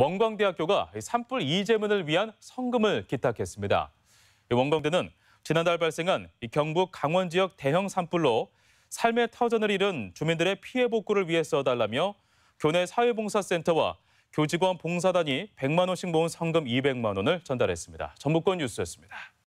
원광대학교가 산불 이재문을 위한 성금을 기탁했습니다. 원광대는 지난달 발생한 경북 강원 지역 대형 산불로 삶의 터전을 잃은 주민들의 피해 복구를 위해 써달라며 교내 사회봉사센터와 교직원 봉사단이 100만 원씩 모은 성금 200만 원을 전달했습니다. 전북권 뉴스였습니다.